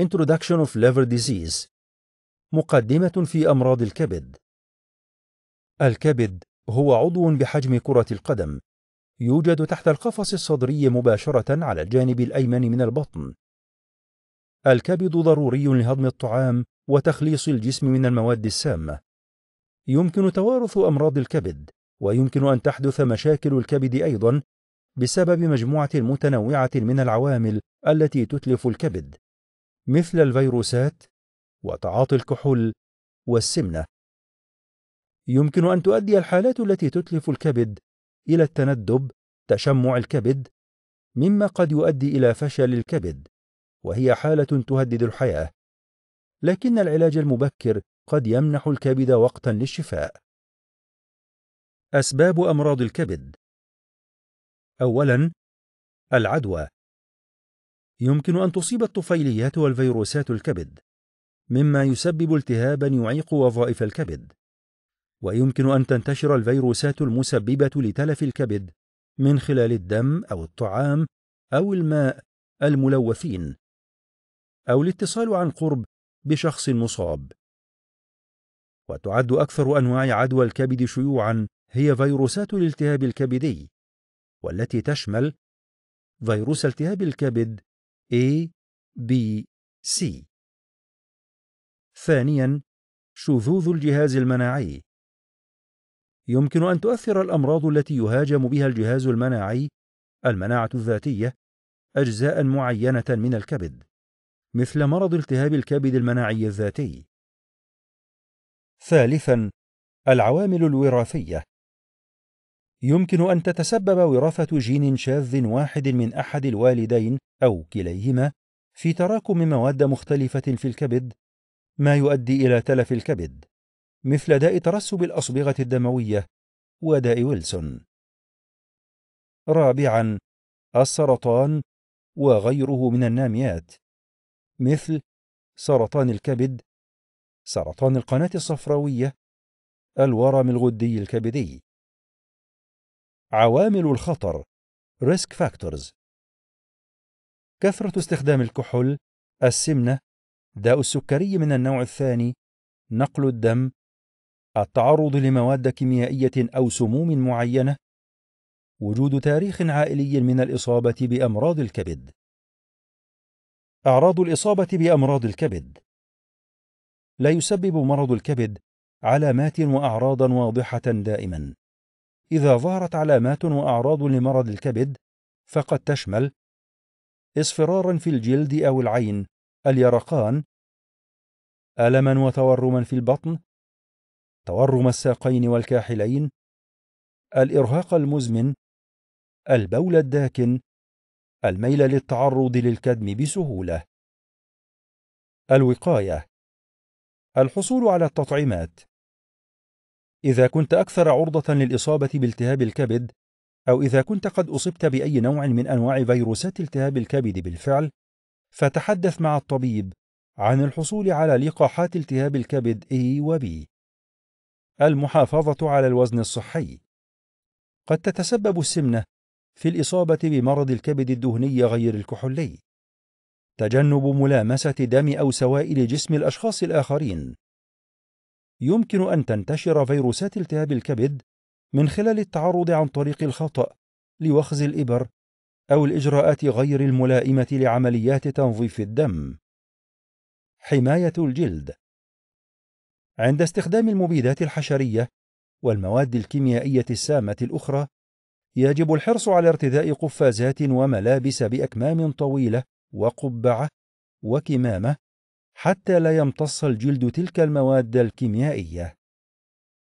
Introduction of Liver Disease مقدمة في أمراض الكبد الكبد هو عضو بحجم كرة القدم يوجد تحت القفص الصدري مباشرة على الجانب الأيمن من البطن الكبد ضروري لهضم الطعام وتخليص الجسم من المواد السامة يمكن توارث أمراض الكبد ويمكن أن تحدث مشاكل الكبد أيضا بسبب مجموعة متنوعة من العوامل التي تتلف الكبد مثل الفيروسات وتعاطي الكحول والسمنه يمكن ان تؤدي الحالات التي تتلف الكبد الى التندب تشمع الكبد مما قد يؤدي الى فشل الكبد وهي حاله تهدد الحياه لكن العلاج المبكر قد يمنح الكبد وقتا للشفاء اسباب امراض الكبد اولا العدوى يمكن أن تصيب الطفيليات والفيروسات الكبد، مما يسبب التهابًا يعيق وظائف الكبد. ويمكن أن تنتشر الفيروسات المسببة لتلف الكبد من خلال الدم أو الطعام أو الماء الملوثين، أو الاتصال عن قرب بشخص مصاب. وتعد أكثر أنواع عدوى الكبد شيوعًا هي فيروسات الالتهاب الكبدي، والتي تشمل فيروس التهاب الكبد A B C ثانيا شذوذ الجهاز المناعي يمكن أن تؤثر الأمراض التي يهاجم بها الجهاز المناعي المناعة الذاتية أجزاء معينة من الكبد مثل مرض التهاب الكبد المناعي الذاتي ثالثا العوامل الوراثية يمكن أن تتسبب وراثة جين شاذ واحد من أحد الوالدين أو كليهما في تراكم مواد مختلفة في الكبد ما يؤدي إلى تلف الكبد مثل داء ترسب الأصبغة الدموية وداء ويلسون رابعا السرطان وغيره من الناميات مثل سرطان الكبد سرطان القناة الصفراوية الورم الغدي الكبدي عوامل الخطر risk factors كثرة استخدام الكحول السمنة داء السكري من النوع الثاني نقل الدم التعرض لمواد كيميائية أو سموم معينة وجود تاريخ عائلي من الإصابة بأمراض الكبد أعراض الإصابة بأمراض الكبد لا يسبب مرض الكبد علامات وأعراضا واضحة دائما إذا ظهرت علامات وأعراض لمرض الكبد فقد تشمل اصفرارا في الجلد أو العين، اليرقان، ألما وتورما في البطن، تورم الساقين والكاحلين، الإرهاق المزمن، البول الداكن، الميل للتعرض للكدم بسهولة. الوقاية الحصول على التطعيمات إذا كنت أكثر عرضة للإصابة بالتهاب الكبد أو إذا كنت قد أصبت بأي نوع من أنواع فيروسات التهاب الكبد بالفعل فتحدث مع الطبيب عن الحصول على لقاحات التهاب الكبد A و B المحافظة على الوزن الصحي قد تتسبب السمنة في الإصابة بمرض الكبد الدهني غير الكحولي تجنب ملامسة دم أو سوائل جسم الأشخاص الآخرين يمكن أن تنتشر فيروسات التهاب الكبد من خلال التعرض عن طريق الخطأ لوخز الإبر أو الإجراءات غير الملائمة لعمليات تنظيف الدم. حماية الجلد عند استخدام المبيدات الحشرية والمواد الكيميائية السامة الأخرى، يجب الحرص على ارتداء قفازات وملابس بأكمام طويلة وقبعة وكمامة حتى لا يمتص الجلد تلك المواد الكيميائيه